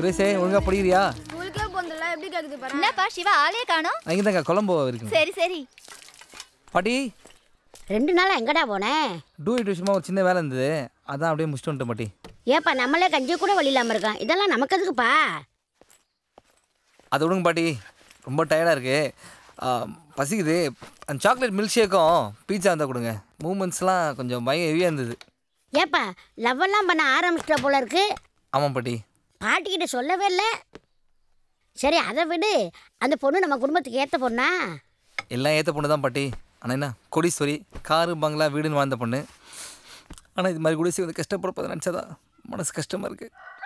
சுரேஷே ஒழுங்கா படிக்கிறியா என்னப்பா சிவா ஆளே காணோம் அங்க தான் கொலம்போ இருக்கு சரி சரி பாட்டி ரெண்டு நாள் எங்கடா போனேன் டூ இட் விஷயமா ஒரு சின்ன வேலை இருந்தது அதான் அப்படியே முடிச்சுட்டு வந்துட்டேன் பாட்டி ஏப்பா நம்மளே கஞ்சி கூட வழி இல்லாமல் இருக்கான் இதெல்லாம் நமக்கு எதுக்குப்பா அது விடுங்க பாட்டி ரொம்ப டயர்டாக இருக்கு பசிக்குது அந்த சாக்லேட் மில்க் ஷேக்கும் பீட்சா இருந்தால் கொடுங்க மூமெண்ட்ஸ்லாம் கொஞ்சம் பயம் ஹெவியாக இருந்தது ஏப்பா லவ்வெல்லாம் பண்ண ஆரம்பிச்சிட்ட போல இருக்கு ஆமாம் பாட்டி பாட்டிக்கிட்ட சொல்லவே இல்லை சரி அதை விடு அந்த பொண்ணு நம்ம குடும்பத்துக்கு ஏற்ற பொண்ணா எல்லாம் ஏற்ற பொண்ணு தான் பாட்டி ஆனால் என்ன கொடீஸ்வரி காரு பங்களா வீடுன்னு வாழ்ந்த பொண்ணு ஆனால் இது மாதிரி குடிசை வந்து கஷ்டப்பட நினச்சாதான் மனசு கஷ்டமாக இருக்குது